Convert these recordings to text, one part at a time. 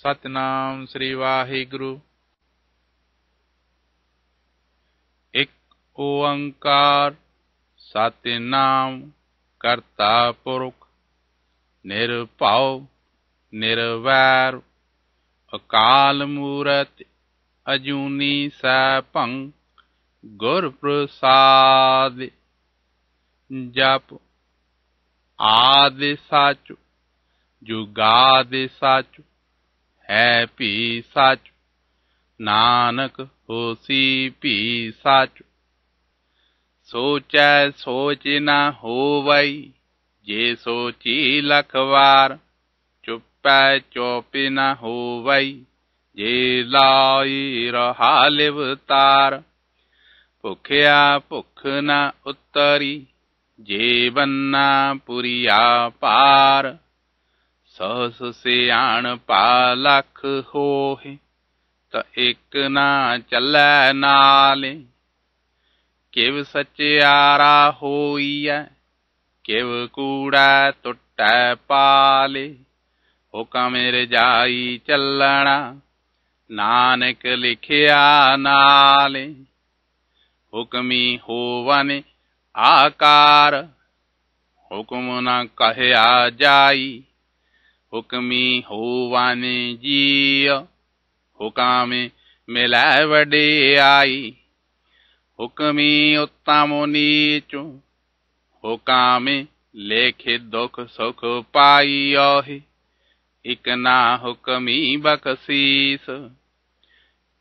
ਸਤਨਾਮ ਸ੍ਰੀ ਵਾਹਿਗੁਰੂ ਇੱਕ ਓੰਕਾਰ ਸਤਨਾਮ ਕਰਤਾ ਪੁਰਖ ਨਿਰਭਉ ਨਿਰਵੈਰ ਅਕਾਲ ਮੂਰਤ ਅਜੂਨੀ ਸੈ ਭੰ ਗੁਰ ਪ੍ਰਸਾਦ ਜਪ ਆਦਿ ਸਾਚ ਜੁਗਾਦਿ ਸਚੁ है पी साच नानक होसी पी साच सोच सोच न हो होवई जे सोची लखवार चुप चौप न हो वई जे लाई रहा लिवतार भुखिया भुख न उतरी जे बन्ना पुरिया पार ਸਹਸ ਸਿਆਣ ਪਾ ਲਖ ਹੋਹੇ ਤ ਇਕ ਨਾ ਚੱਲੈ ਨਾਲੇ ਕਿਵ ਸਚਿਆਰਾ ਹੋਈਐ ਕਿਵ ਕੂੜਾ ਟੁੱਟੈ ਪਾਲੇ ਹੁਕਮ ਜਾਈ ਚੱਲਣਾ ਨਾਨਕ ਲਿਖਿਆ ਨਾਲੇ ਹੁਕਮੀ ਹੋਵਨ ਆਕਾਰ ਹੁਕਮ ਨਾ ਕਹਿਆ ਜਾਈ हुक्मी होवाने जिय हुकामे वडे आई हुक्मी उत्तम नीचो हुकामे लेखे दुख सुख पाई ओहि एक ना हुक्मी बकसीस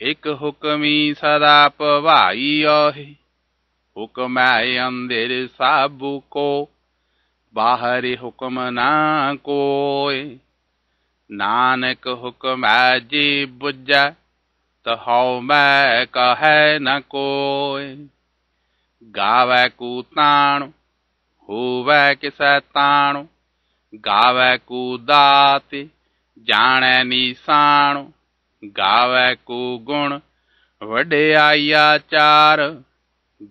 एक हुक्मी सदा पवाई ओहि हुक्मै अंधेर साबु को ਬਾਹਰੀ ਹੁਕਮ ਨਾ ਕੋਈ ਨਾਨਕ ਹੁਕਮ ਆਜੀ ਬੁੱਝਾ ਤਹਾਉ ਮੈਂ ਕਹੈ ਨ ਕੋਈ ਗਾਵੈ ਕੂਤਾਣ ਹੋਵੈ ਕਿਸੈ ਤਾਣ ਗਾਵੈ ਕੂ ਦਾਤ ਜਾਣੈ ਨੀਸਾਣ ਗਾਵੈ ਕੂ ਗੁਣ ਵਡਿਆਈ ਆਚਾਰ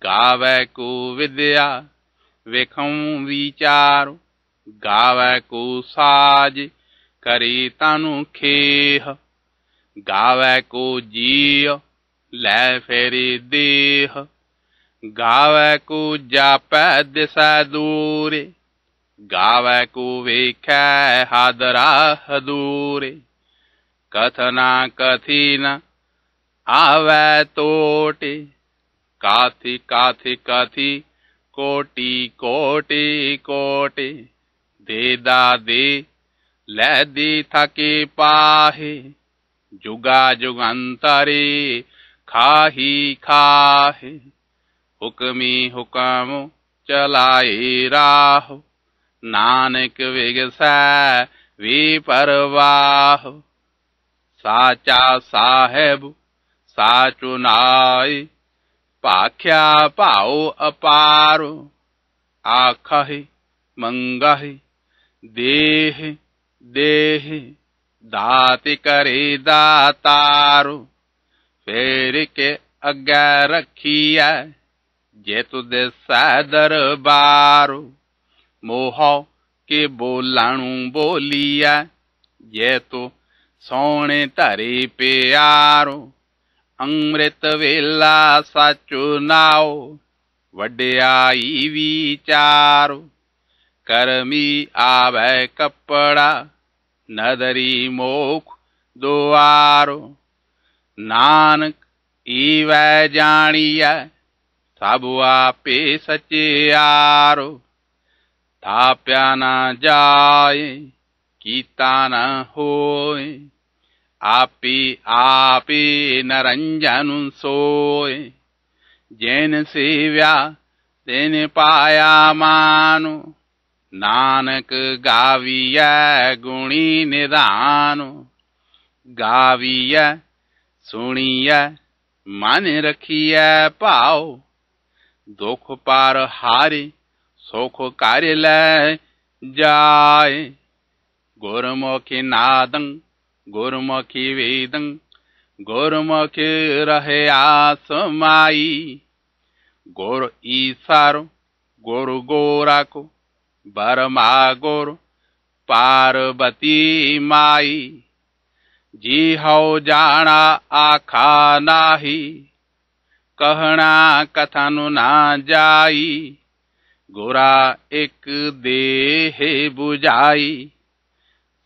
ਗਾਵੈ ਕੂ ਵਿਦਿਆ विखम विचार गाव को साज करे तनु खेह गाव को जीव लै फेरे देह गाव को जाप दिशा दूरे गाव को वेख हादरा दूरे कथना कथिन आवे तोटे काथी काथी कथी कोटि कोटि कोटि दे दा दे लैदी थके पाहे जुगा जुगंतरे खाही खाहे हुक्मी हुकम चलाई राह नानक विगसा विपरवाह साचा साहेब साचुनाई पाख्या पाओ अपारो आखहि मंगहि देह देह दाति करे दातारो फेर के अग्ञा रखिया जेतु देसा दरबारो मोह के बोलाणु बोलिया जेतु सोने तरे प्यारो ਅੰਮ੍ਰਿਤ ਵੇਲਾ ਸਾਚੂ ਨਾਉ ਵਡਿਆਈ ਵਿਚਾਰ ਕਰਮੀ ਆਵੇ ਕਪੜਾ ਨਦਰੀ ਮੋਖ ਦੁਆਰ ਨਾਨਕ ਈਵੈ ਜਾਣੀਐ ਸਭ ਆਪੇ ਸਚਿਆਰ ਤਾਪਿਆ ਨਾ ਜਾਏ ਕੀਤਾ ਨਾ ਹੋਏ ਆਪੀ ਆਪੀ ਨਰੰਜਨ ਸੋਏ ਜੈਨ ਸੇਵਿਆ ਤੈਨ ਪਾਇਆ ਮਾਨੁ ਨਾਨਕ ਗਾਵੀਐ ਗੁਣੀ ਨਿਧਾਨੁ ਗਾਵੀਐ ਸੁਣੀਐ ਮਨ ਰਖੀਐ ਭਾਉ ਦੁਖ ਪਰ ਹਾਰੇ ਸੁਖ ਕਰ ਲੈ ਜਾਏ ਗੁਰਮੁਖੀ ਨਾਦੰ गोरमुखी वेदं गोरमुखी रहे आसमाई गोर गोर गोरा को बरमा गोर पार्वती माई जी हो जाना आखा नाही कहना कथनु ना जाई गोरा एक देह बुझाई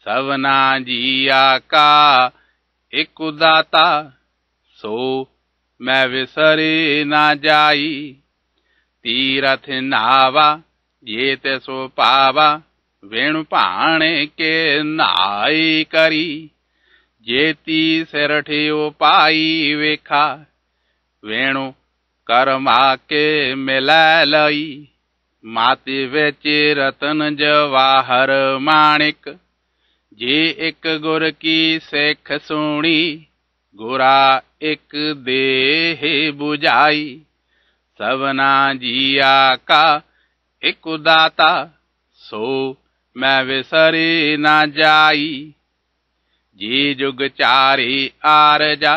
ਸਵਨਾ ਜੀ ਆਕਾ ਇਕ ਦਾਤਾ ਸੋ ਮੈਂ ਵਿਸਰੇ ਨਾ ਜਾਈ ਤੀਰਥ ਨਾਵਾ ਜੇ ਤੇ ਸੋ ਪਾਵਾ ਵੇਣ ਭਾਣੇ ਕੇ ਨਾਈ ਕਰੀ ਜੇਤੀ ਸਿਰ ਠਿਓ ਪਾਈ ਵੇਖਾ ਵੇਣੋ ਕਰਮਾ ਕੇ ਮਿਲੈ ਲਈ ਮਾਤੀ ਵਿੱਚ ਰਤਨ ਜਵਾਹਰ ਮਾਣਿਕ ਜੇ ਇੱਕ ਗੁਰ ਕੀ ਸਿੱਖ ਸੁਣੀ ਗੁਰਾ ਇੱਕ ਦੇਹ 부ਝਾਈ ਸਵਨਾ ਜੀਆ ਕਾ ਇੱਕ ਦਾਤਾ ਸੋ ਮੈਂ ਵਿਸਰੀ ਨਾ ਜਾਈ ਜੀ ਜੁਗ ਚਾਰੀ ਆਰ ਜਾ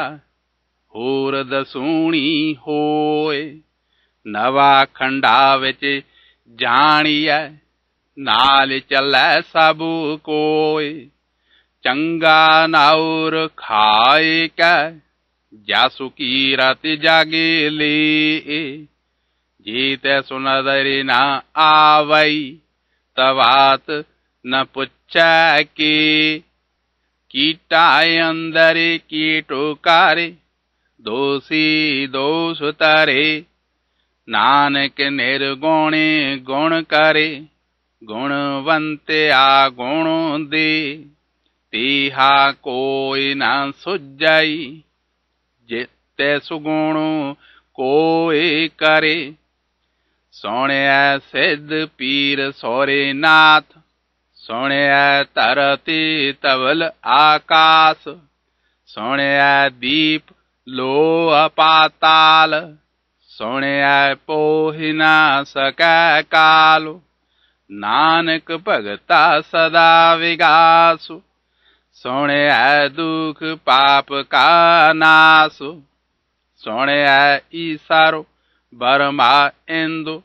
ਹੋਰ ਦਸੂਣੀ ਹੋਏ ਨਵਾ ਖੰਡਾ ਵਿੱਚ ਜਾਣੀਐ ਨਾਲ ਚੱਲੈ ਸਭ ਕੋਈ ਚੰਗਾ ਨਾਉਰ ਖਾਇ ਕੈ ਜਾਸੁ ਕੀ ਰਤਿ ਜਾਗੇ ਲੇ ਜੀ ਤੈ ਨਾ ਆਵਈ ਤਵਾਤ ਨ ਪੁੱਛੈ ਕੀ ਕੀਟਾ ਅੰਦਰ ਕੀਟੋ ਕਾਰੇ ਦੋਸੀ ਦੋਸ ਤਰੇ ਨਾਨਕ ਨਿਰਗੁਣੇ ਗੁਣ ਕਰੇ ਗੁਣਵੰਤਿਆ ਗੁਣ ਦੇ ਤੀਹਾ ਕੋਈ ਨਾ ਸੁਝਾਈ ਜਿੱਤੇ ਸੁਗੁਣ ਕੋਈ ਕਰੇ ਸੋਹਣਿਆ ਸਿੱਧ ਪੀਰ ਸੋਰੇ ਨਾਥ ਸੋਹਣਿਆ ਧਰਤੀ ਤਵਲ ਆਕਾਸ ਸੋਹਣਿਆ ਦੀਪ ਲੋ ਅਪਾਤਾਲ ਸੋਹਣਿਆ ਪੋਹਿ ਨਾ ਸਕੈ ਕਾਲੋ ਨਾਨਕ ਭਗਤਾ ਸਦਾ ਵਿਗਾਸੁ ਸੁਣਿਐ ਦੁਖ ਪਾਪ ਕਾ ਨਾਸੁ ਸੁਣਿਐ ਈਸਾਰੋ ਬਰਮਾ ਇੰਦੁ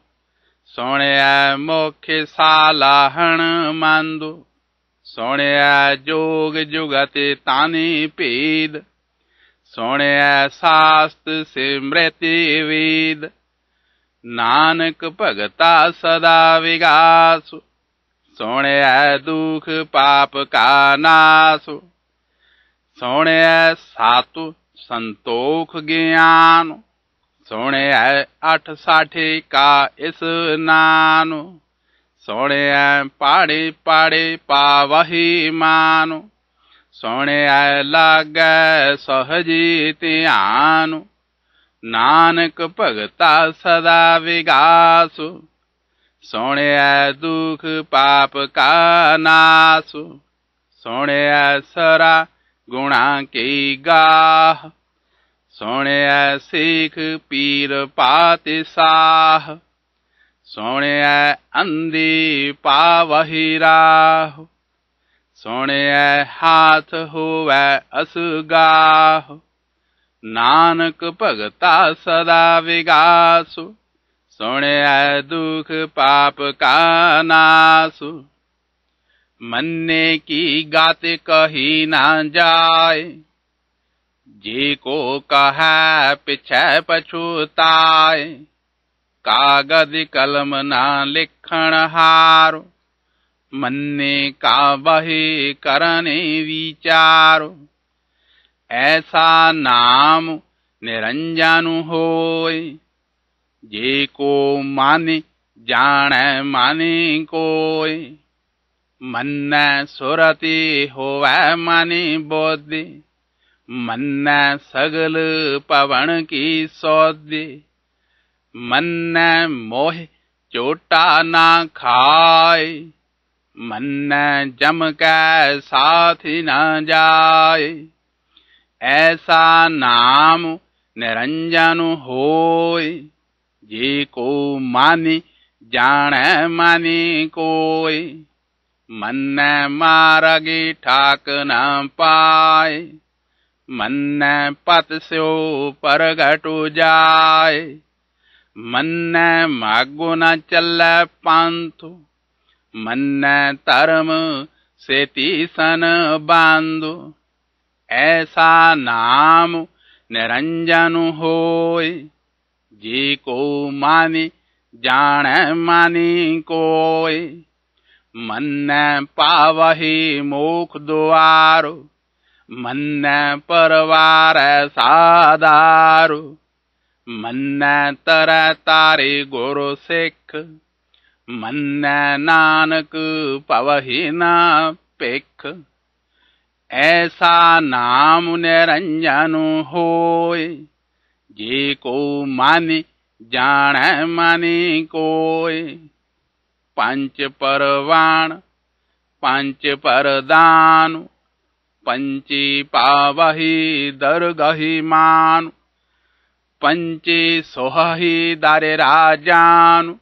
ਸੁਣਿਐ ਮੋਖ ਸਾਲਾਹਣ ਮੰਦੁ ਸੁਣਿਐ ਜੋਗ ਜੁਗਤ ਤਾਨੀ ਭੇਦ ਸੁਣਿਐ ਸਾਸਤ ਸਿਮਰਤੀ ਵੀਦ ਨਾਨਕ ਭਗਤਾ ਸਦਾ ਵਿਗਾਸ ਸੋਹਣਿਐ ਦੁਖ ਪਾਪ ਕਾ ਨਾਸ ਸੋਹਣਿਐ ਸਾਤੁ ਸੰਤੋਖ ਗਿਆਨ ਸੋਹਣਿਐ ਅਠ ਸਾਠੇ ਕਾ ਇਸ ਨਾਨ ਸੋਹਣਿਐ ਪਾੜੇ ਪਾੜੇ ਪਾਵਹੀ ਮਾਨ ਸੋਹਣਿਐ ਲਾਗੈ ਸਹਜੀ ਧਿਆਨ ਨਾਨਕ ਭਗਤਾ ਸਦਾ ਵਿਗਾਸੁ ਸੋਹਣਿਆ ਦੁਖ ਪਾਪ ਕਾ ਨਾਸੁ ਸੋਹਣਿਆ ਸਰਾ ਗੁਣਾ ਕੀ ਗਾਹ ਸੋਹਣਿਆ ਸਿੱਖ ਪੀਰ ਪਾਤੇ ਸਾਹ ਸੋਹਣਿਆ ਅੰਦੀ ਪਾਵਹੀ ਰਾਹ ਸੋਹਣਿਆ ਹਾਥ ਹੋਵੇ ਅਸਗਾਹ ਨਾਨਕ ਭਗਤਾ ਸਦਾ ਵਿਗਾਸੁ ਸੁਣਿਐ दुख पाप का नासु मन्ने की गात कही ਨਾ ਜਾਏ जी को कह पिछ पछुताए कागज कलम ना लिखण हारो मन्ने का बहे करने विचारो ਐਸਾ ਨਾਮ ਨਿਰੰਜਨ ਹੋਏ ਜੇ ਕੋ ਮਾਨੇ ਜਾਣੈ ਮਾਨੇ ਕੋਏ ਮੰਨੈ ਸੁਰਤੀ ਹੋਵੈ ਮਾਨੇ ਬੋਧੀ ਮੰਨੈ ਸਗਲ ਪਵਨ ਕੀ ਸੋਧੀ ਮੰਨੈ ਮੋਹ ਚੋਟਾ ਨਾ ਖਾਏ ਮੰਨੈ ਜਮ ਕੈ ਸਾਥੀ ਨਾ ਜਾਏ ਐਸਾ ਨਾਮ ਨਿਰੰਜਨ ਹੋਇ ਜੇ ਕੋ ਮਾਨੀ ਜਾਣੈ ਮਾਨੀ ਕੋਈ ਮੰਨੈ ਮਾਰਗੀ ਠਾਕ ਨਾ ਪਾਏ ਮੰਨੈ ਪਤ ਸਿਓ ਪਰਗਟੁ ਜਾਏ ਮੰਨੈ ਮਾਗੋ ਨਾ ਚੱਲੈ ਪੰਥੁ ਮੰਨੈ ਧਰਮ ਸੇਤੀ ਸਨ ਬਾਂਧੋ ਐਸਾ ਨਾਮ ਨਿਰੰਜਨ ਹੋਏ ਜੇ ਕੋ ਮਾਨੇ ਜਾਣੈ ਮਾਨੇ ਕੋਏ ਮੰਨੈ ਪਾਵਹੀ ਮੋਖ ਦੁਆਰੋ ਮੰਨੈ ਪਰਵਾਰੈ ਸਾਦਾਰੂ ਮੰਨੈ ਤਰ ਤਾਰੇ ਗੁਰੂ ਸਿੱਖ ਮੰਨੈ ਨਾਨਕ ਪਵਹੀ ਨਾ ਪੇਖ ਐਸਾ ਨਾਮ ਨਿਰੰਜਨ ਹੋਏ ਜੇ ਕੋ ਮਾਨੇ ਜਾਣੈ ਮਾਨੇ ਕੋਏ ਪੰਜ ਪਰਵਾਣ ਪੰਜ ਪਰਦਾਨ ਪੰਚੀ ਪਾਵਹੀ ਦਰਗਹੀ ਮਾਨ ਪੰਚੀ ਸੋਹਹੀ ਦਾਰੇ ਰਾਜਾਨ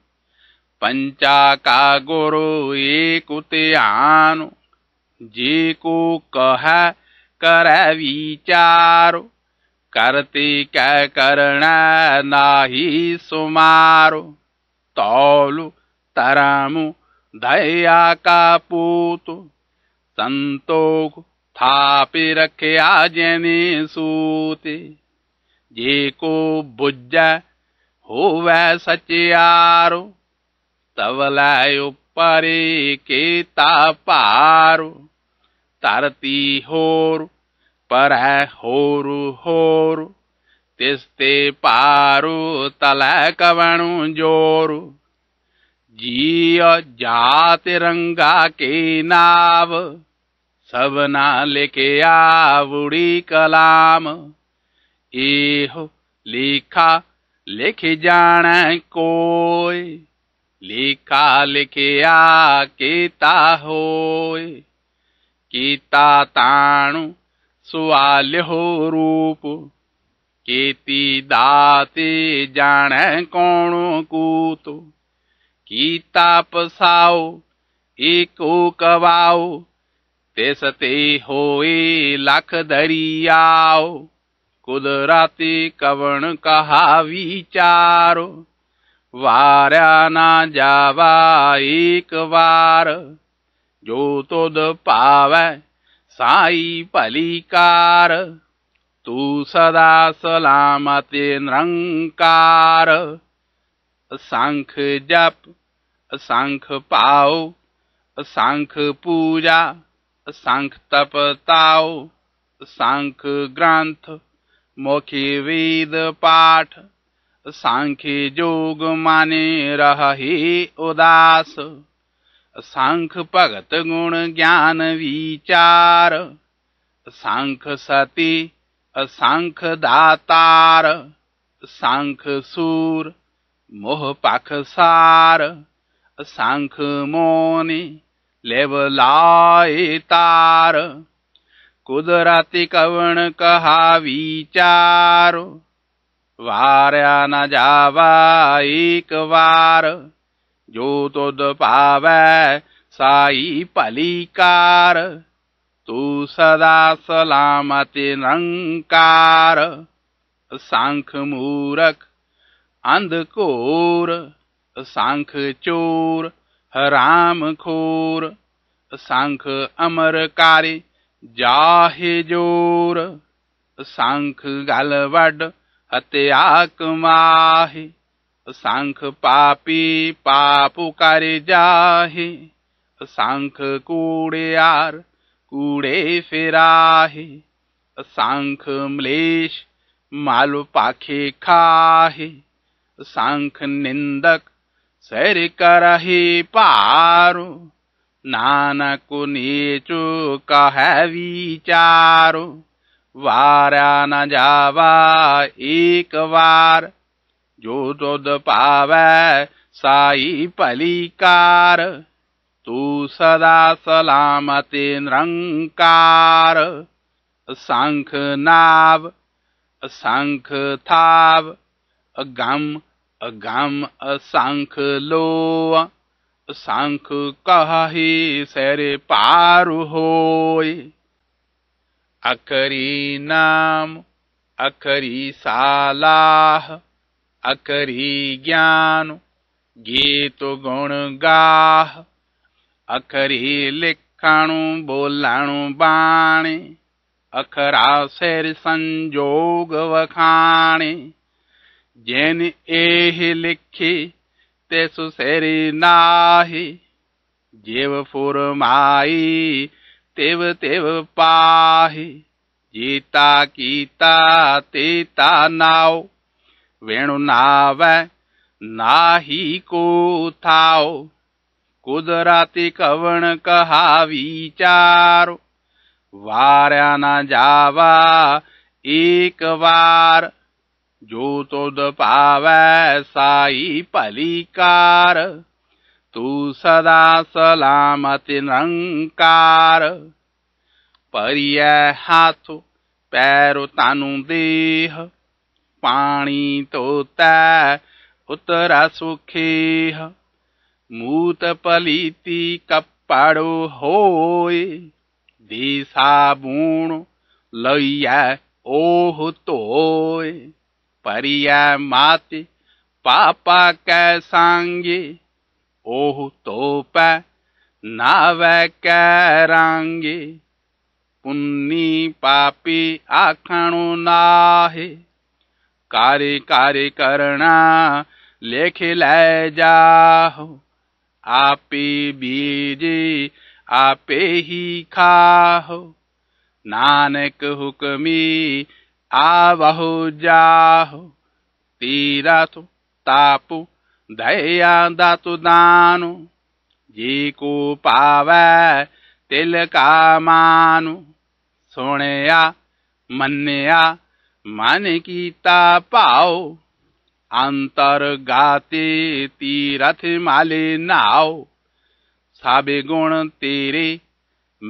ਪੰਚਾ ਕਾ ਗੁਰੂ ਏਕ ਧਿਆਨ ਜੇ ਕੋ ਕਹੈ ਕਰੈ ਵਿਚਾਰ ਕਰਤੇ ਕੈ ਕਰਣਾ ਨਾਹੀ ਸੁਮਾਰ ਤੌਲ ਤਰਾਮੁ ਦਇਆ ਕਾ ਪੂਤ ਸੰਤੋਖ ਥਾਪਿ ਰਖਿਆ ਜਨੇ ਸੂਤੇ ਜੇ ਕੋ ਬੁੱਝੈ ਹੋਵੈ ਸਚਿਆਰ ਤਵ ਲੈ ਉਪਰੇ ਕੀਤਾ ਭਾਰੋ ਧਰਤੀ ਹੋਰ ਪਰ ਹੋਰ ਹੋਰ ਤਿਸ ਤੇ ਪਾਰੂ ਤਲੈ ਕਵਣੂ ਜੋਰ ਜੀ ਜਾਤ ਰੰਗਾ ਕੇ ਨਾਵ ਸਭਨਾ ਲਿਖਿਆ ਬੁੜੀ ਕਲਾਮ ਇਹੋ ਲਿਖਾ ਲਿਖ ਜਾਣੈ ਕੋਈ ਲਿਖਾ ਲਿਖਿਆ ਕੀਤਾ ਹੋਏ ਕੀਤਾ ਤਾਣੁ ਹੋ ਰੂਪ ਕੀਤੀ ਦਾਤੀ ਜਾਣੈ ਕੌਣ ਕੂਤ ਕੀਤਾ ਪਸਾਓ ਏਕੋ ਕਵਾਉ ਤੇਸਤੇ ਤੇ ਹੋਏ ਲਖ ਦਰੀਆਉ ਕੁਦਰਤੀ ਕਵਣ ਕਹਾ ਵਿਚਾਰੋ ਵਾਰਿਆ ਨਾ ਜਾਵਾ ਇਕ ਵਾਰ जो तोद पावै साई पलिकार तू सदा सलामते निरंकार सांख जप सांख पाओ सांख पूजा सांख तपताओ शंख ग्रंथ मुखी वेद पाठ सांख्य जोग माने रहे उदास सांख भगत गुण ज्ञान विचार सांख सती सांख दातार सांख सूर मोह पाख पाखसार सांख मोनि लेवलाय तार कुदराती कवण कहा विचार वाऱ्या न जावा एक वार ਜੋ ਤੁਧ ਭਾਵੈ ਸਾਈ ਭਲੀ ਤੂ ਸਦਾ ਸਲਾਮਤੀ ਨੰਕਾਰ ਸੰਖ ਮੂਰਖ ਅੰਧ ਕੋਰ ਸੰਖ ਚੋਰ ਹਰਾਮ ਖੋਰ ਸੰਖ ਅਮਰਕਾਰੀ ਜਾਹੇ ਜੋਰ ਸੰਖ ਗਲ ਵੱਡ ਹਤਿਆ सांख पापी कर जाहे सांख कूड़े आर कूड़े फिराहे सांख मलेश माल पाखे खाहे सांख निंदक सर करहे पारो नानक नीचो कह विचारो वारा न जावा एक बार जो दुद पावै साई पलिकार तू सदा सलामते निरंकार शंख नाव शंख थाव गम गम शंख लो शंख कहि सर पारु होय अखरी नाम अखरी सालाह ਅਖਰੀ ਗਿਆਨ ਗੀਤ ਗੁਣ ਗਾਹ ਅਖਰੀ ਲਿਖਾਣੂ ਬੋਲਾਣੂ ਬਾਣੀ ਅਖਰਾ ਸਿਰ ਸੰਜੋਗ ਵਖਾਣੀ ਜੈਨ ਇਹ ਲਿਖੀ ਤੇ ਸੁਸੇਰੀ ਨਾਹੀ ਜੀਵ ਫੁਰਮਾਈ ਤੇਵ ਤੇਵ ਪਾਹੀ ਜੀਤਾ ਕੀਤਾ ਤੀਤਾ ਨਾਓ ਵੇਣੁ ਨਾਵੈ ਨਾਹੀ ਕੋ ਥਾਉ ਕੁਦਰਤੀ ਕਵਣ ਕਹਾ ਵਿਚਾਰ ਵਾਰਿਆ ਨਾ ਜਾਵਾ ਇਕ ਵਾਰ ਜੋ ਤੁਧ ਪਾਵੈ ਸਾਈ ਭਲੀ ਕਾਰ ਤੂ ਸਦਾ ਸਲਾਮਤ ਨੰਕਾਰ ਪਰਿਐ ਹਾਥ ਪੈਰ ਤਾਨੂੰ ਦੇਹ पाणी तोता उतरा सुखे मूत पलीती कपाड़ो होय दिशा बूण लैया ओह तोय परिया माते पापा कै सांगे ओह तो पै नाव कै रांगे पुन्नी पापी आखणो नाहे कार्य कार्य करना लेख ले जाहो आपे बीजे आपे ही खाहो नानक हुक्मी आवहो जाहो तीरा तो तापु दया दातु दानु जी को पावे तिल का मानु सुनया मन्या मन की गीता पाओ गाते तीरथ माले नाओ साबे गुण तेरे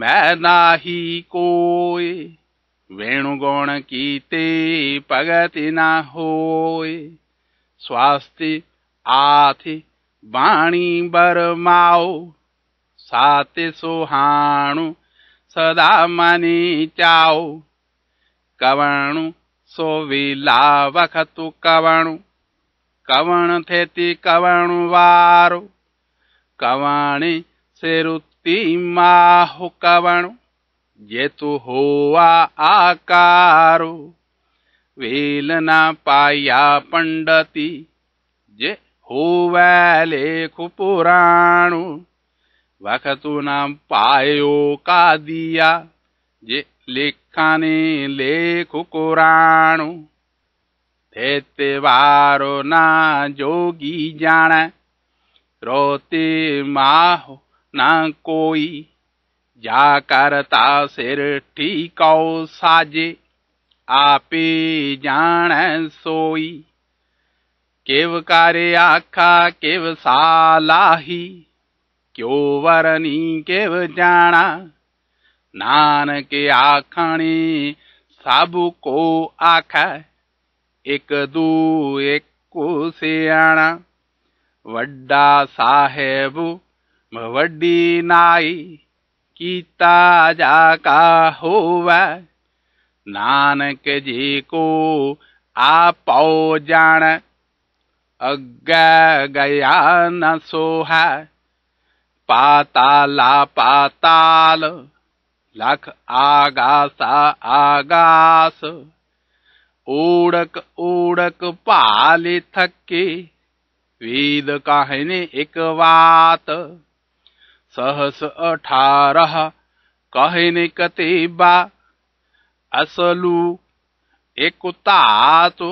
मैं नाही कोय वेणु गुण कीते पगति ना होय स्वास्थ्य आथि वाणी बरमाओ साते सोहाणु सदा मनी चाओ कवणु સોવીલા વખતું કવાણું કવણ થેતી કવણું વારું કવાણી શેરુતિમાં હું કવણું જેતું હોવા આકારું વેલના પાયા પંડતી જે હોવે લેખું પુરાણું વખતું નામ પાયો કાદિયા જે લેખ काने ले कुकुराणु थेते वारो ना जोगी जाना रोते माहो ना कोई जा करता सिर ठीको साजे आपे जान सोई केव कार्य आखा केव सालाही क्यों वरनी केव जाना ਨਾਨਕ ਆਖਣੀ ਸਭ ਕੋ ਆਖੈ ਇਕ ਦੂ ਇੱਕੋ ਸਿਆਣਾ ਵੱਡਾ ਸਾਹਿਬ ਮਵੱਡੀ ਨਾਈ ਕੀਤਾ ਜਾ ਕਾ ਹੋਵੇ ਨਾਨਕ ਜੀ ਕੋ ਆਪੋ ਜਾਣ ਅੱਗੇ ਗਿਆ ਨ ਸੋਹਾ ਪਾਤਾਲਾ ਪਾਤਾਲ लख आगासा आगास ओड़क ओड़क पाले थके वेद कहने एक बात सहस अठारह कहने कतेबा असलू एकता तो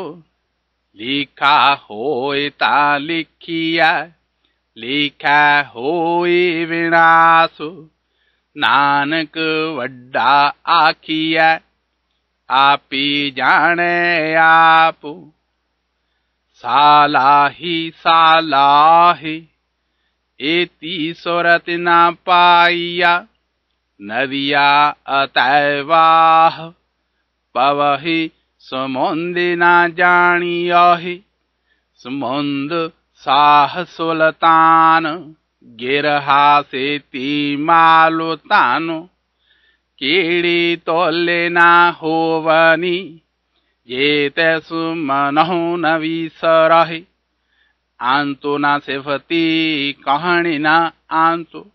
लिखा होता लिखिया लिखा होए विनाश ਨਾਨਕ ਵੱਡਾ ਆਖੀਐ ਆਪੀ ਜਾਣੈ ਆਪ ਸਾਲਾਹੀ ਸਾਲਾਹੀ ਏਤੀ ਸੁਰਤ ਨਾ ਪਾਈਆ ਨਵਿਆ ਅਤੈਵਾਹ ਪਵਹੀ ਸਮੁੰਦੀ ਨਾ ਜਾਣੀਆਹੀ ਸਮੁੰਦ ਸਾਹ ਸੁਲਤਾਨ गेरहासेति मालुतानु कीड़ी तोल्ले ना होवनी ये तैसु मनहु न विसरहि आंतो ना सेफती कहणी ना आंतो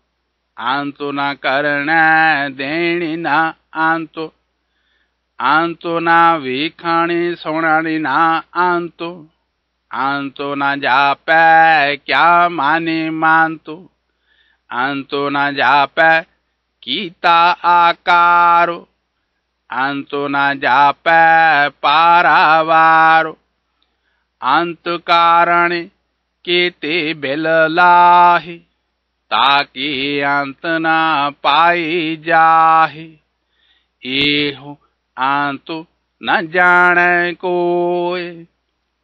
आंतु ना करणा देणी ना आंतो आंतु ना विखाणी सोनाणी ना आंतो आंतो न जापै क्या माने मानतो आंतो न जापै कीता आकारो आंतो न जापै पारावार अंत कारण केते बिल लाही ताकि अंत न पाई जाही एहो आंतो न जाने कोई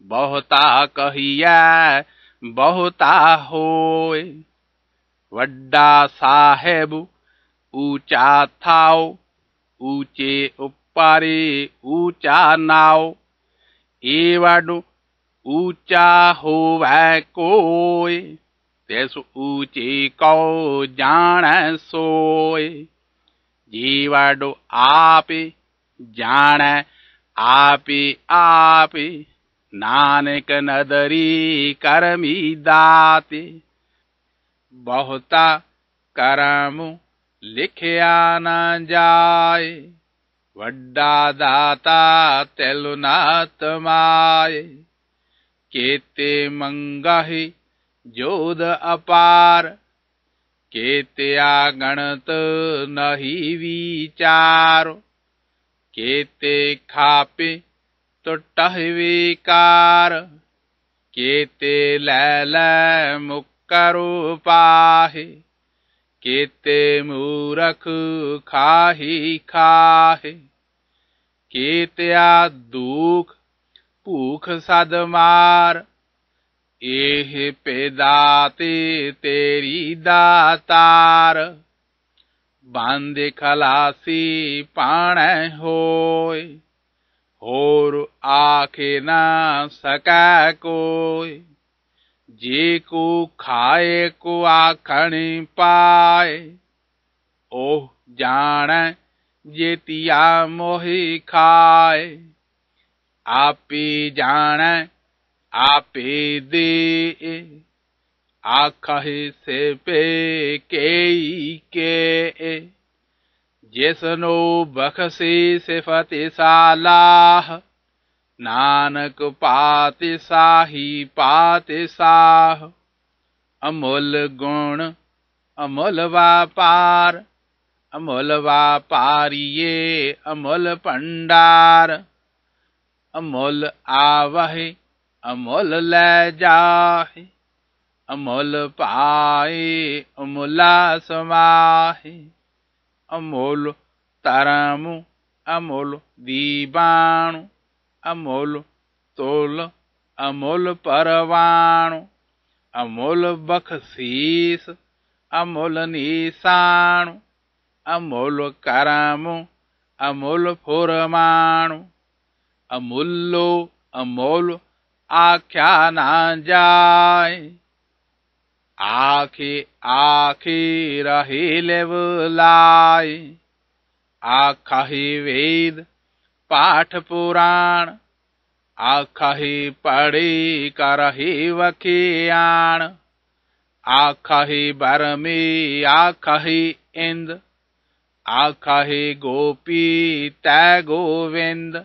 बहुता कहिया बहुता होए वड्डा साहेब ऊंचा थाओ ऊंचे ऊपरे ऊंचा नाव एवड ऊंचा होवे कोय तेस ऊंचे कौ जान सोय जीवड आपे जान आपे आपे ਨਾਨਕ ਨਦਰੀ ਕਰਮੀ ਦਾਤੇ ਬਹੁਤਾ ਕਰਮ ਲਿਖਿਆ ਨਾ ਜਾਏ ਵੱਡਾ ਦਾਤਾ ਤੈਲੁ ਨਾ ਤਮਾਏ ਕੇਤੇ ਮੰਗਾਹੀ ਜੋਦ ਅਪਾਰ ਕੇਤਿਆ ਗਣਤ ਨਹੀਂ ਵਿਚਾਰ ਕੀਤੇ ਖਾਪੇ ਟੁੱਟਹਿ ਵਿਕਾਰ ਕੀਤੇ ਲੈ ਲੈ ਮੁਕ ਰੂਪਾਹੀ ਕੀਤੇ ਮੂਰਖ ਖਾਹੀ ਖਾਹੇ ਕੀਤਿਆ ਦੁਖ ਭੂਖ ਸਦ ਮਾਰ ਇਹ ਪੈਦਾ ਤੇਰੀ ਦਾਤਾਰ ਬਾਂਦੇ ਖਲਾਸੀ ਪਾਣੈ ਹੋਏ और आखे ना सका कोई जे को खाए को आखनी पाए ओह जाने जेतिया मोहि खाए आपी जाने आपे दे आख से पे के, के ਜਿਸਨੂੰ ਬਖਸੀ ਸਿਫਤਿ ਸਾਲਾਹ ਨਾਨਕ ਪਾਤਿ ਸਾਹੀ ਪਾਤਿ ਸਾਹ ਅਮੁੱਲ ਗੁਣ ਅਮੁੱਲ ਵਾਪਾਰ ਅਮੁੱਲ ਵਾਪਾਰੀਏ ਅਮੁੱਲ ਭੰਡਾਰ ਅਮੁੱਲ ਆਵਹਿ ਅਮੁੱਲ ਲੈ ਜਾਹਿ ਅਮੁੱਲ ਪਾਏ ਅਮੁਲਾ ਸਮਾਹੇ અમોલ તારામું અમોલ દીબાણું અમોલ તોલ અમોલ પરવાણું અમોલ બક્ષીસ અમોલ નિશાણું અમોલ કારામું અમોલ ફોરમાણું અમૂલ્યો અમોલ આખ્યા ના જાય आखी आखी रहिले बुलाई आखही वेद पाठ पुराण आखही पढ़ी करही वखियाण आखही बरमी आखही इंद आखही गोपी तय गोविंद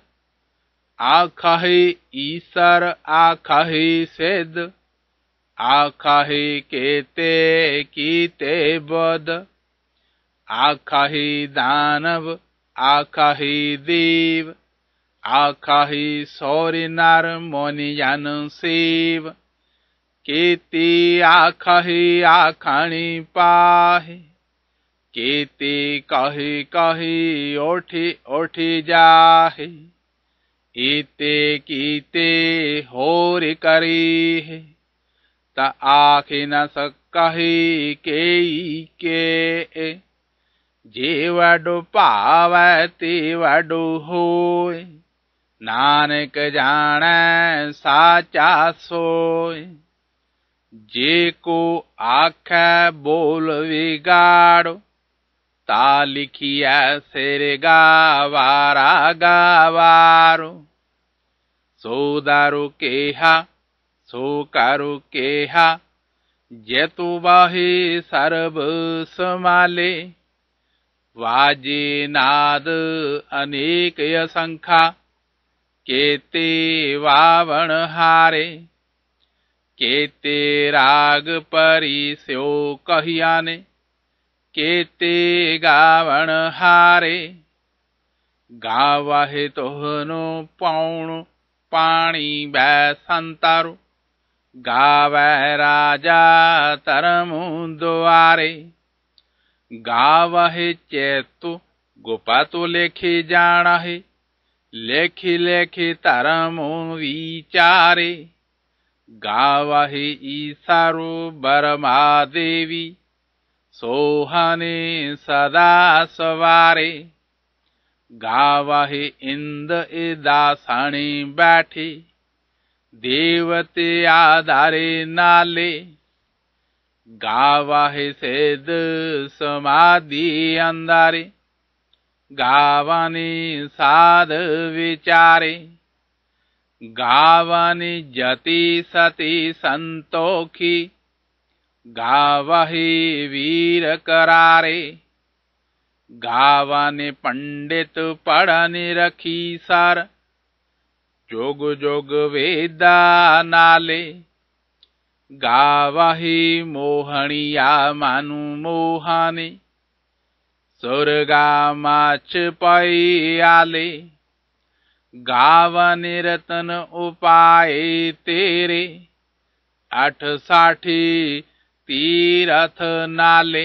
आखही ईश्वर आखही सिद्ध आखाहि केते कीते बद आखाहि दानव आखाहि देव आखाहि सौर्य नर मोनियन शिव कीर्ति आखहि आखाणी पाहि कीर्ति कही कही ओठी ओठी जाहि इते कीते होर करी त न सकहि के के जे वडु वडु होय नानक जाने साचा सोय जे को आख बोल विगाड़ो ता लिखिया सिर गावारा गावारो सोदारो केहा ਸੋ ਕਰੁ ਕੇਹਾ ਜੇ ਤੂ ਬਾਹੀ ਸਰਬ ਸਮਾਲੇ ਵਾਜੇ ਨਾਦ ਅਨੇਕ ਅਸੰਖਾ ਕੇਤੇ ਵਾਵਣ ਹਾਰੇ ਕੇਤੇ ਰਾਗ ਪਰੀ ਸਿਓ ਕਹੀਆਨੇ ਕੇਤੇ ਗਾਵਣ ਹਾਰੇ ਗਾਵਹਿ ਤੋਹਨੋ ਪਾਉਣ ਪਾਣੀ ਬੈ ਸੰਤਾਰੂ गावै राजा तरमुद्वारे गावहि चेतु गोपतु लेखि जाणहि लेखी लेखि तरमु विचारे गावहि ईसरु बरमा देवी सोहने सदा सवारे गावहि इंद इदासणी बैठी देवते आधारे नाले गावा हे सेद समाधी अंधारे गावाने साध विचारे गावाने जती सती संतोखी गावही वीर करारे गावाने पंडित पढ़ने रखी सार ਜੋਗ ਜੋਗ ਵੇਦਾ ਨਾਲੇ ਗਾਵਹੀ ਮੋਹਣੀਆ ਮਾਨੂ ਮੋਹਾਨੇ स्वर्गामाच पै आले गावने रतन उपाय तेरे आठ साठी तीरथ नाले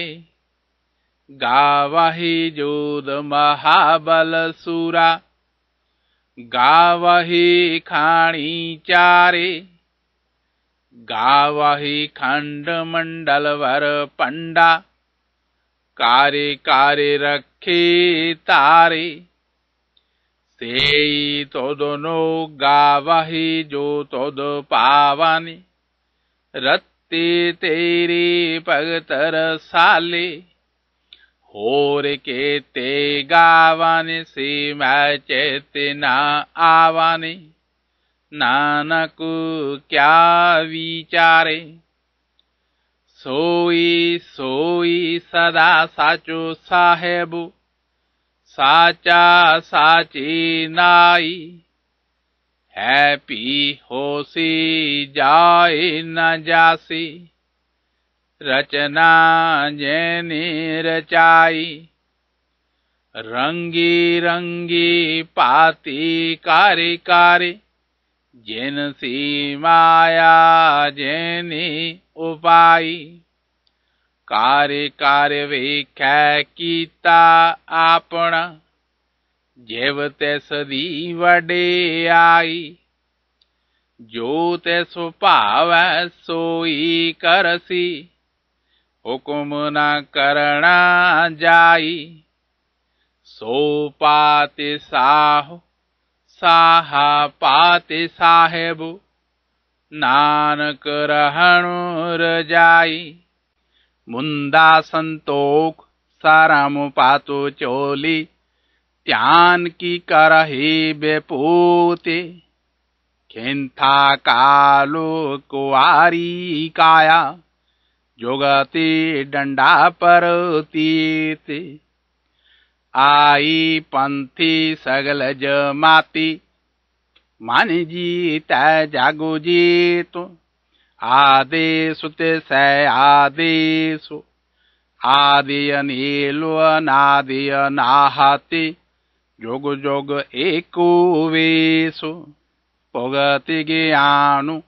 गावाही जोद महाबल सुरा गावही खाणी चारे गावही खंड मंडल भर पंडा कार्य कार्य रखे तारे से तो दोनों गावही जो तो दो पावानी रत्ते तेरे पगतर साले होर के ते गावन सीम चेतना आवाने नानक क्या विचारे सोई सोई सदा साचो साहेब साचा साची नाई हैपी होसी जाय न जासी રચના જેની રચાઈ રંગી રંગી પાતી કારી કારી જેનસી માયા જેની ઉપાઈ કારે કારે વેખ્યા કીતા આપણા જેવ તે સદી વડે આઈ જો તે સુપાવે સોઈ કરસી हुकुम न करना जाई सो पाते साहो साहा पाते साहेब नानक रहणुर जाई मुंदा संतोख सरम पातु चोली त्यान की करही बेपूते खिंथा कालो कुआरी काया जोगति डंडा पर तीत आई पंथी सगल जमाती मान जीत जागो जीत आदेश ते स आदेश आदिय नीलो अनादिय नाहति जोग जोग एको वेशो भोगति ज्ञानु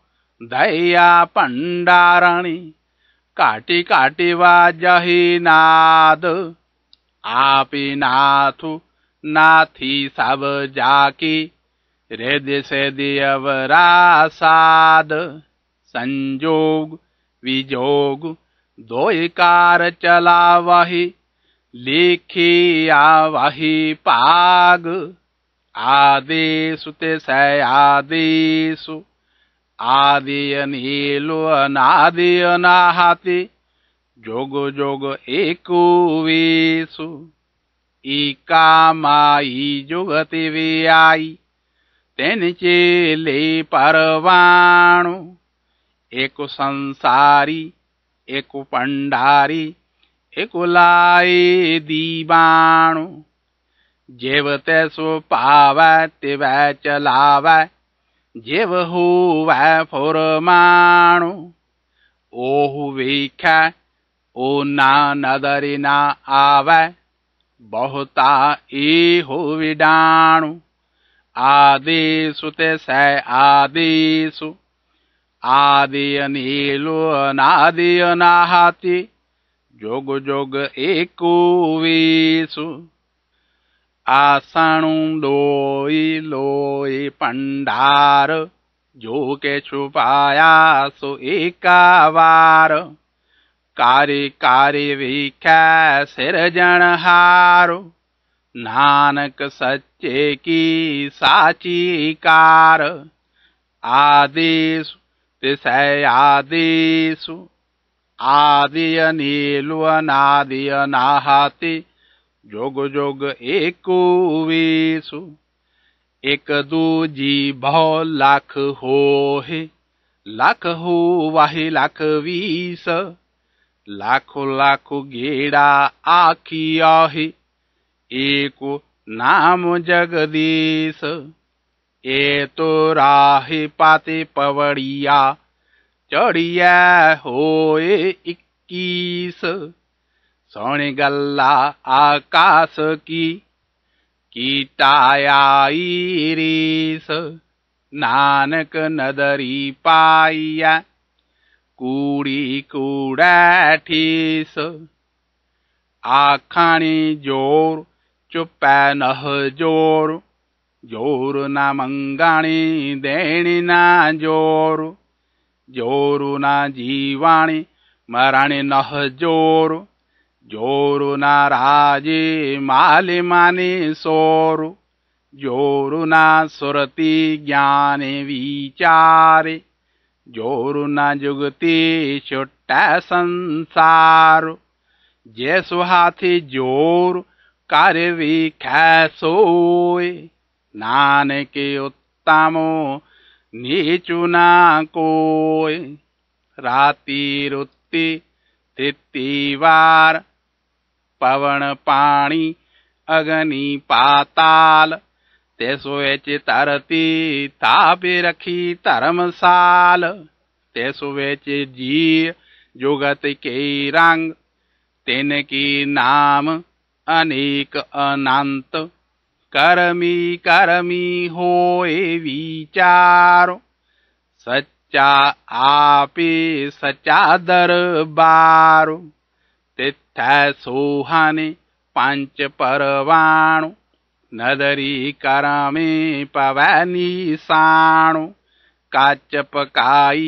दया पंडारणी काटी काटी वाजही नाद आपी नाथु नाथी सब जाकी रेद से दियवरासाद संजोग विजोग दोयकार चला वही लिखी आवही पाग आदेशु ते सयादेशु आदियन हीलो अनादियनाहाति जोग जोग एकुवेशु ईकामाई जोगति वियाई तेन चेले परवाणु एक संसारी एक पंडारी एक लाए दीवाणु जेवते सो पावै तिवै चलावै Jehová formano, ojuvica, नदरी nadarina ave, बहुता इहो विडाणु आदिषु ते स आदिषु आदियनीलो अनादियनाहाति जोग जोग एको આસણું લોઈ લોઈ પંડાર જો કે છુપાયા સો એકાવાર કારે કારે વિખ્યા સિરજણહાર નાનક સચ્ચે કી સાચી કાર આદેશ तिसय आदिषु आदि अनिलु अनादि अनाहति जोग जोग एको वेसु एक दूजी जी भौ लाख हो हे लाख हो वाहे लाख वीस लाखो लाखो गेड़ा आखी आहे एको नाम जगदीश ए तो राहे पाते पवड़िया चढ़िया होए इक्कीस सोने गल्ला आकाश की कीटायाई नानक नदरी पाइया कूड़ी कूड़ा ठीस आखाणी जोर चुपै नह जोर जोर ना मंगाणी देणी ना जोर जोर ना जीवाणी मराणी नह जोर जोरु ना राजी माली मानी सोरु जोरु ना सुरति ज्ञान विचारी जोरु ना जुगति छुट्टा संसारु जे सुहाथी जोर कार्य विखैसोय नानक उत्तमो नीचु ना कोय राति रुत्ति तृतीवार पवन पाणी अग्नि पाताल तेसो वेच तरती ताप रखी धर्मसाल तेसो वेच जी जुगत के रंग तेन की नाम अनेक अनंत करमी करमी होए विचार सच्चा आपे सच्चा दरबार तिथ्या सोहाने पांच परवाणू नदरी करमे पवनी साणू काच पकाई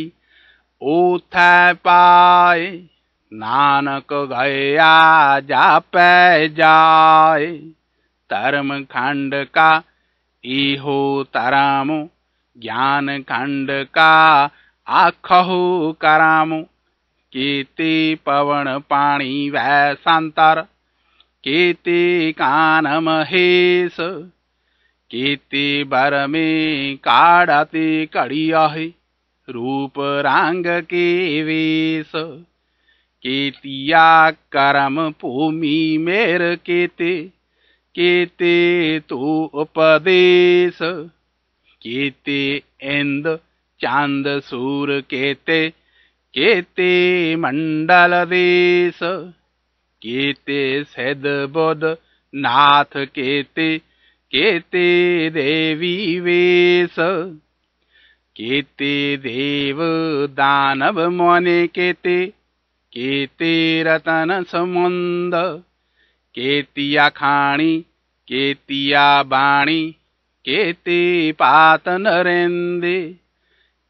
ओथै पाए ਨਾਨਕ ਗਇਆ ਜਾਪੈ ਜਾਏ ਧਰਮ ਖੰਡ ਕਾ ਇਹੋ ਧਰਮ ਗਿਆਨ ਖੰਡ ਕਾ ਆਖਹੁ ਕਰਮ कीर्ति पवन पाणी वैसांतर कीर्ति कान महेश कीर्ति बर में काढ़ाते कड़ियाहे रूप रंग के वेश कीर्तिया करम भूमि मेर केते केते तू उपदेश केते इंद चांद सूर केते केते मण्डल देश के ते सद बोध नाथ के के ते वेस के देव दानव मने के के रतन समुद केतिया केतिया वाणी के पात नरेन्दे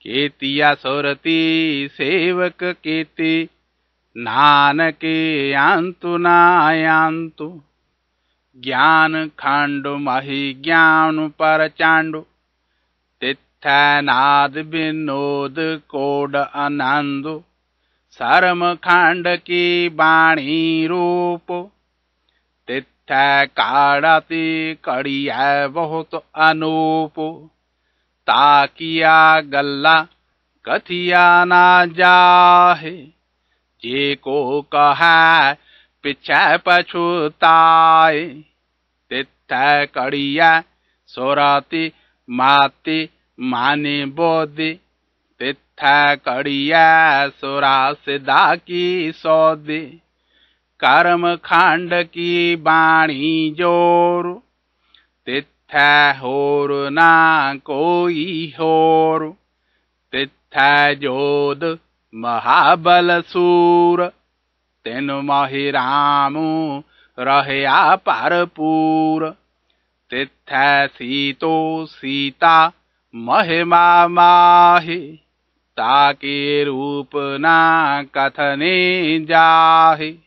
ਕੀਤੀਆ ਸੋਰਤੀ ਸੇਵਕ ਕੀਤੀ ਨਾਨਕੇ ਅੰਤੁ ਨਾ ਅੰਤੁ ਗਿਆਨ ਖੰਡੁ ਮਹੀ ਗਿਆਨ ਪਰਚਾਂਡੁ ਤਿੱਥੈ ਨਾਦ ਬਿਨੋਦ ਕੋਡ ਆਨੰਦ ਸਰਮ ਖੰਡ ਕੀ ਬਾਣੀ ਰੂਪ ਤਿੱਥੈ ਕਾੜਾਤੀ ਕੜੀਐ ਬਹੁਤ ਅਨੂਪ ताकिया गल्ला कथिया ना जाहे जे को कहा पिछे पछुताए तिथ कड़िया सोराती माति माने बोधि तिथ कड़िया सोरा सिदा की सौदे कर्म खांड की बाणी जोर तिथ ਤਿੱਥੈ ਹੋਰ ਨਾ ਕੋਈ ਹੋਰ ਤਿੱਥੈ ਜੋਦ ਮਹਾਬਲ ਸੂਰ ਤਿਨ ਮਹਿ ਰਾਮ ਰਹਿਆ ਭਰਪੂਰ ਤਿੱਥੈ ਸੀਤੋ ਸੀਤਾ ਮਹਿਮਾ ਮਾਹੀ ਤਾਕੇ ਰੂਪ ਨਾ ਕਥਨੇ ਜਾਹੀ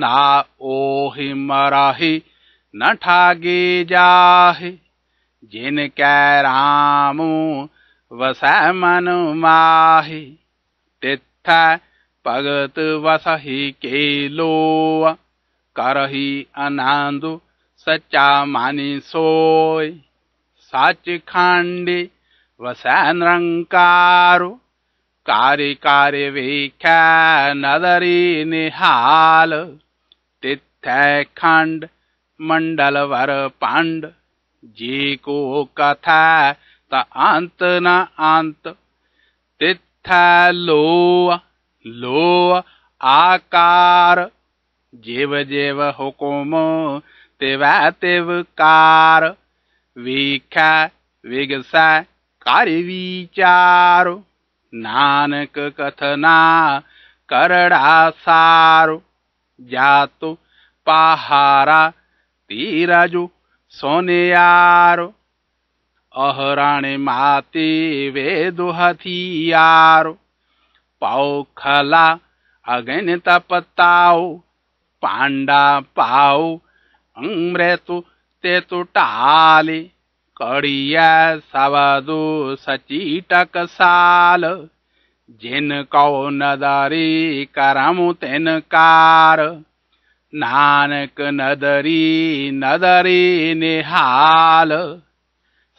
ਨਾ ਓਹਿ ਮਰਾਹੀ न ठागे जाहे जिनके रामू वस मन माहि तिथ पगत वसहि के लो करही अनांदु सच्चा मानी सोय सच खांडे वसन रंकारो कार्य कार्य वेख्या नदरी निहाल तिथ खंड मंडल वर पांड जी को कथा ता अंत न आंत तिथा लो लो आकार जेव जेव हुकुम तेवा तेव कार वीखा विगसा कर विचार नानक कथना करड़ा सारो जातु पहारा ਤੀਰਾਜੂ ਸੋਨਿਆਰੋ ਅਹਰਾਣੇ ਮਾਤੀ ਵੇ ਦੁਹਤੀਆਰੋ ਪਾਉ ਖਲਾ ਅਗਨ ਤਪਤਾਉ ਪਾਂਡਾ ਪਾਉ ਅੰਮ੍ਰੇਤੁ ਤੇ ਤੁਟਾਲੀ ਕੜੀਆ ਸਵਦੂ ਸਚੀ ਟਕਸਾਲ ਜਿਨ ਕਉ ਨਦਾਰੀ ਕਰਮ ਤੈਨ ਕਾਰ नानक नदरी नदरी निहाल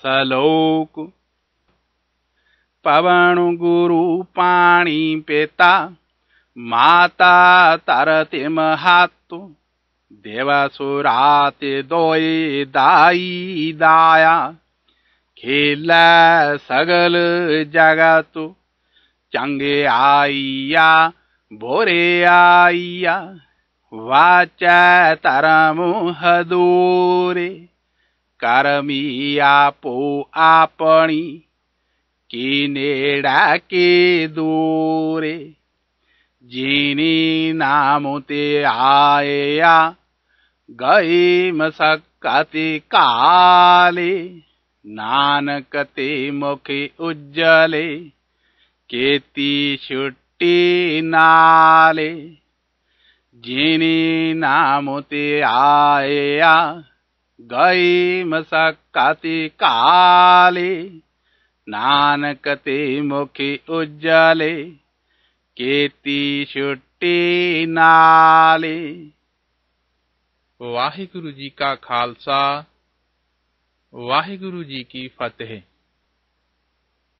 सलोक पवन गुरु पानी पिता माता तारते महात्व देवासुरात दोय दाई दाया खेला सगल जगत चंगे आइया भोरे आइया वाचा दूरे कारमी आपो आपणी किनेडा के दोरे जीनी नामो ते आया गई मसक्कति काले नानक ते मुखे उज्जले केती छुट्टी नाले जिनी नामुति आया गई मसक्कति काली नानक मुखी उज्जले केती छुट्टी नाली वाहिगुरु जी का खालसा वाहिगुरु जी की फतेह